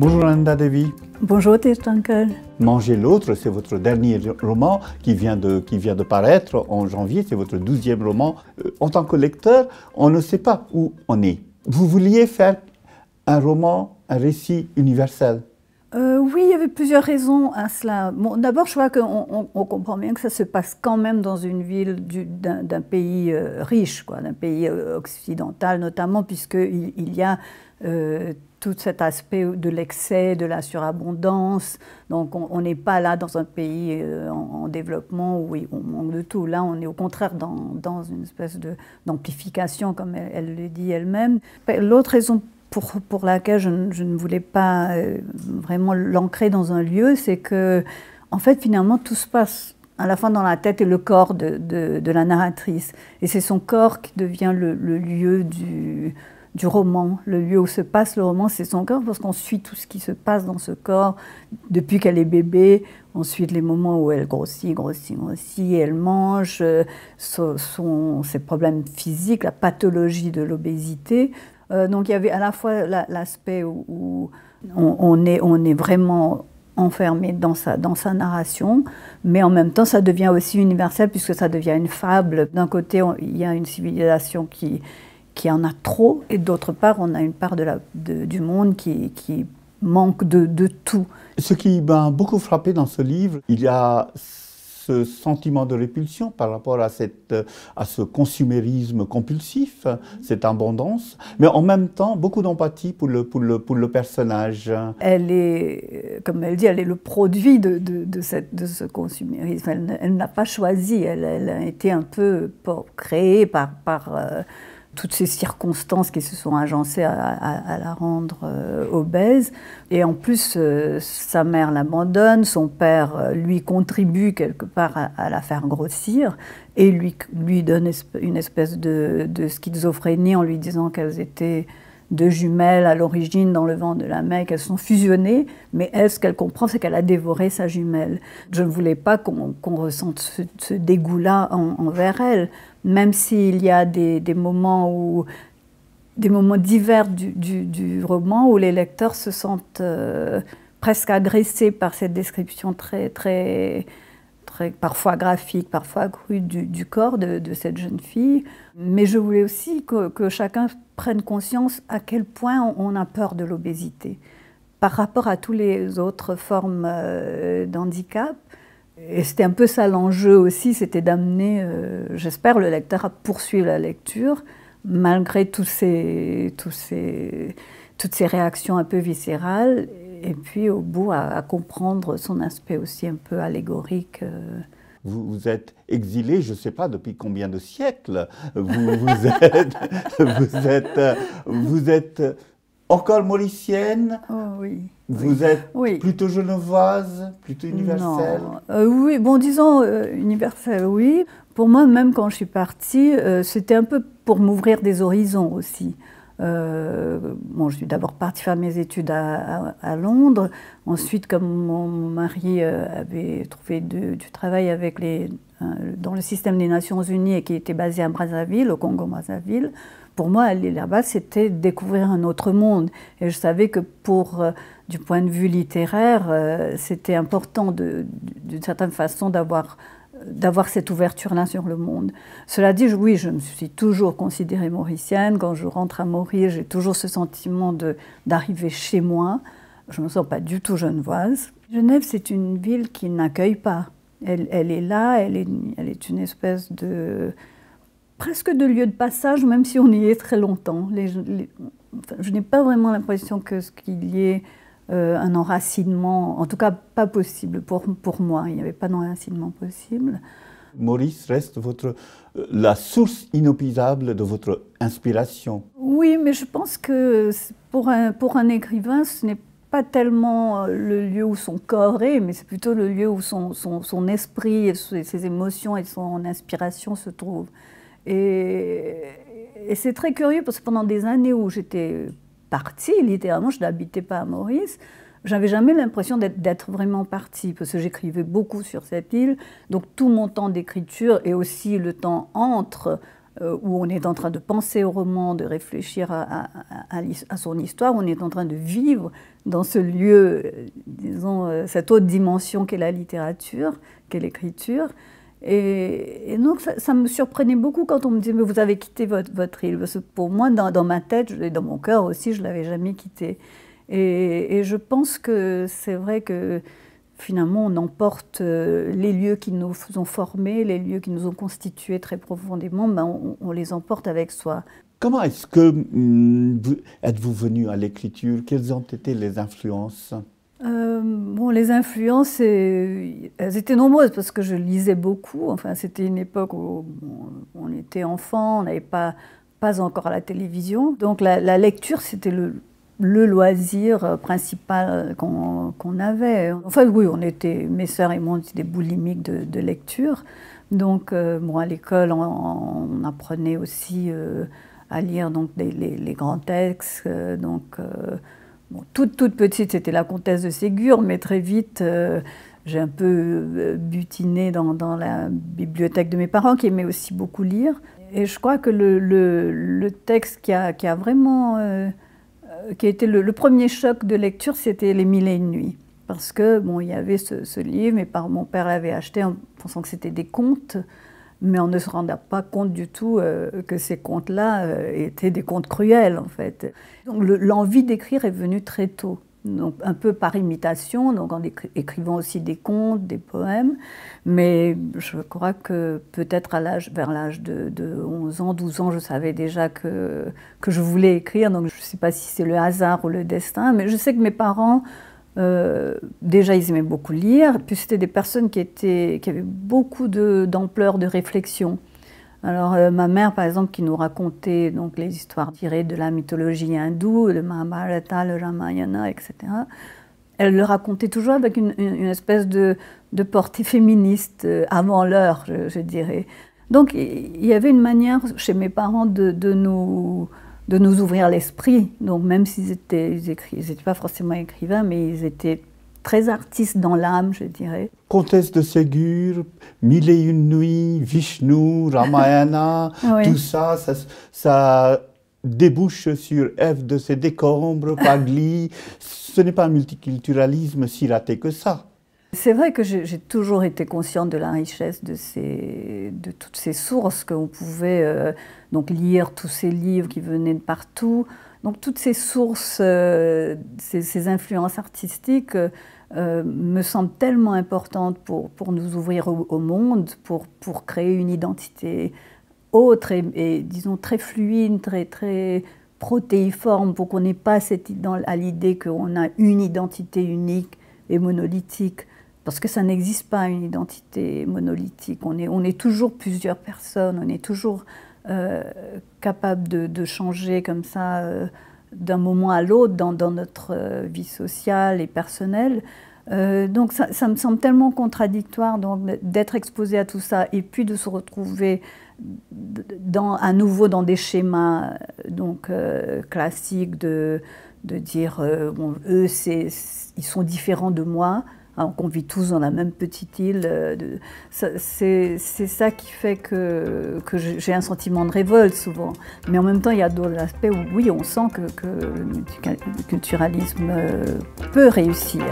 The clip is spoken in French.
Bonjour Ananda Devi. Bonjour Tranquille. « Manger l'autre, c'est votre dernier roman qui vient de, qui vient de paraître en janvier, c'est votre douzième roman. Euh, en tant que lecteur, on ne sait pas où on est. Vous vouliez faire un roman, un récit universel. Euh, oui, il y avait plusieurs raisons à cela. D'abord, je crois qu'on comprend bien que ça se passe quand même dans une ville d'un pays euh, riche, d'un pays euh, occidental notamment, puisqu'il il y a tout cet aspect de l'excès, de la surabondance. Donc on n'est pas là dans un pays en, développement où on manque de tout. Là, on est au contraire dans, une espèce d'amplification, comme elle, elle, le dit elle-même. L'autre raison pour, pour laquelle je, je, ne voulais pas euh, vraiment l'ancrer dans un lieu, c'est que, en fait, finalement, tout se passe à la fin dans la tête et le corps de, de, la narratrice. Et c'est son corps qui devient le, lieu du, du roman, le lieu où se passe le roman, c'est son corps, parce qu'on suit tout ce qui se passe dans ce corps depuis qu'elle est bébé, On suit les moments où elle grossit, grossit, grossit, elle mange, euh, son, ses problèmes physiques, la pathologie de l'obésité, euh, donc il y avait à la fois l'aspect où, on, est, on est vraiment enfermé dans sa, dans sa narration, mais en même temps ça devient aussi universel puisque ça devient une fable. D'un côté, il y a une civilisation qui, qui en a trop, et d'autre part, on a une part de la, du monde qui, qui manque de, de tout. Ce qui m'a beaucoup frappé dans ce livre, il y a ce sentiment de répulsion par rapport à, cette, à ce consumérisme compulsif, cette abondance, mais en même temps beaucoup d'empathie pour le, pour, le, pour le personnage. Elle est, comme elle dit, elle est le produit de, de, cette, de ce consumérisme. Elle, n'a pas choisi, elle, a été un peu créée par... par euh, toutes ces circonstances qui se sont agencées à, la rendre euh, obèse. Et en plus, euh, sa mère l'abandonne, son père euh, lui contribue quelque part à, la faire grossir et lui, lui donne une espèce de, de schizophrénie en lui disant qu'elles étaient de jumelles à l'origine dans le vent de la mer, qu'elles sont fusionnées, mais elle, ce qu'elle comprend, c'est qu'elle a dévoré sa jumelle. Je ne voulais pas qu'on ressente ce, dégoût-là envers elle, même s'il y a des, moments où des moments divers du, roman où les lecteurs se sentent euh, presque agressés par cette description très très parfois graphique, parfois cru du, corps de, cette jeune fille. Mais je voulais aussi que, chacun prenne conscience à quel point on, a peur de l'obésité par rapport à toutes les autres formes euh, d'handicap. Et c'était un peu ça l'enjeu aussi, c'était d'amener, euh, j'espère, le lecteur à poursuivre la lecture malgré tous ces, toutes ces réactions un peu viscérales et puis au bout à, comprendre son aspect aussi un peu allégorique. Euh. Vous, êtes exilé, je ne sais pas depuis combien de siècles. Vous, êtes, vous êtes, êtes encore mauricienne oh, Oui. Vous êtes plutôt genevoise, plutôt universelle euh, Oui, bon, disons euh, universelle, oui. Pour moi, même quand je suis partie, c'était un peu pour m'ouvrir des horizons aussi. Euh, bon, je suis d'abord partie faire mes études à, Londres. Ensuite, comme mon, mari euh, avait trouvé du travail avec les, euh, dans le système des Nations Unies et qui était basé à Brazzaville, au Congo-Brazzaville, pour moi, aller là-bas, c'était découvrir un autre monde. Et je savais que pour, du point de vue littéraire, c'était important d'une certaine façon d'avoir d'avoir cette ouverture-là sur le monde. Cela dit, oui, je me suis toujours considérée mauricienne. Quand je rentre à Maurice, j'ai toujours ce sentiment d'arriver chez moi. Je ne me sens pas du tout genevoise. Genève, c'est une ville qui n'accueille pas. Elle, est là, elle est, elle est une espèce de... presque de lieu de passage, même si on y est très longtemps. je n'ai pas vraiment l'impression que ce qu'il y ait euh, un enracinement, en tout cas pas possible pour, pour moi. Il n'y avait pas d'enracinement possible. Maurice reste votre, euh, la source inopisable de votre inspiration. Oui, mais je pense que pour un, pour un écrivain, ce n'est pas tellement euh, le lieu où son corps est, mais c'est plutôt le lieu où son, son, esprit, et ses émotions et son inspiration se trouvent. Et, et c'est très curieux parce que pendant des années où j'étais partie, littéralement, je n'habitais pas à Maurice, j'avais jamais l'impression d'être vraiment partie, parce que j'écrivais beaucoup sur cette île. Donc tout mon temps d'écriture et aussi le temps entre, euh, où on est en train de penser au roman, de réfléchir à, son histoire, on est en train de vivre dans ce lieu, euh, disons, euh, cette autre dimension qu'est la littérature, qu'est l'écriture. Et, donc, ça, me surprenait beaucoup quand on me disait, mais vous avez quitté votre, île. Parce que pour moi, dans, ma tête, et dans mon cœur aussi, je ne l'avais jamais quitté. Et, je pense que c'est vrai que finalement, on emporte euh, les lieux qui nous ont formés, les lieux qui nous ont constitués très profondément, ben, on, on, les emporte avec soi. Comment est-ce que hum, êtes-vous venu à l'écriture Quelles ont été les influences euh, bon, les influences, elles étaient nombreuses parce que je lisais beaucoup. Enfin, c'était une époque où on était enfant, on n'avait pas, pas encore la télévision. Donc la, lecture, c'était le, loisir principal qu'on avait. avait. fait, oui, on était, mes sœurs et moi, on était des boulimiques de, lecture. Donc, euh, à l'école, on, apprenait aussi euh, à lire donc, les, les, grands textes. donc, toute, toute petite, c'était la comtesse de Ségur, mais très vite, euh, j'ai un peu euh, butiné dans, la bibliothèque de mes parents, qui aimaient aussi beaucoup lire. Et je crois que le, texte qui a, qui a vraiment... Euh, qui a été le, premier choc de lecture, c'était Les Mille et une nuits. Parce que, bon, il y avait ce, livre, mais par, mon père l'avait acheté en pensant que c'était des contes mais on ne se rendait pas compte du tout euh, que ces contes-là euh, étaient des contes cruels, en fait. Donc l'envie d'écrire est venue très tôt. Donc, un peu par imitation, donc en écrivant aussi des contes, des poèmes, mais je crois que peut-être vers l'âge de, 11 ans, 12 ans, je savais déjà que, que je voulais écrire, donc je ne sais pas si c'est le hasard ou le destin, mais je sais que mes parents euh, déjà, ils aimaient beaucoup lire, puis c'était des personnes qui, étaient, qui avaient beaucoup d'ampleur de, réflexion. Alors, euh, ma mère, par exemple, qui nous racontait donc, les histoires tirées de la mythologie hindoue, le Mahabharata, le Ramayana, etc., elle le racontait toujours avec une, espèce de, portée féministe euh, avant l'heure, je, dirais. Donc, il y avait une manière chez mes parents de, de nous de nous ouvrir l'esprit. Donc même s'ils étaient, ils n'étaient pas forcément écrivains, mais ils étaient très artistes dans l'âme, je dirais. Comtesse de Ségur, Mille et une nuits, Vishnu, Ramayana, tout ça, ça, ça, débouche sur Ève de ses décombres, Pagli. Ce n'est pas un multiculturalisme si raté que ça. C'est vrai que j'ai toujours été consciente de la richesse de, ces, de toutes ces sources qu'on pouvait euh, donc lire, tous ces livres qui venaient de partout. Donc toutes ces sources, euh, ces, influences artistiques euh, me semblent tellement importantes pour, nous ouvrir au, monde, pour, pour créer une identité autre et, disons très fluide, très, très protéiforme, pour qu'on n'ait pas cette, dans, à l'idée qu'on a une identité unique et monolithique, parce que ça n'existe pas une identité monolithique. On est, on est toujours plusieurs personnes, on est toujours euh, capable de, changer comme ça euh, d'un moment à l'autre dans, notre euh, vie sociale et personnelle. donc ça, me semble tellement contradictoire d'être exposé à tout ça et puis de se retrouver dans, à nouveau dans des schémas donc classiques de de dire euh, eux, ils sont différents de moi, alors hein, qu'on vit tous dans la même petite île. Euh, c'est ça qui fait que, que j'ai un sentiment de révolte souvent. Mais en même temps, il y a d'autres aspects où, oui, on sent que, que le multiculturalisme euh, peut réussir.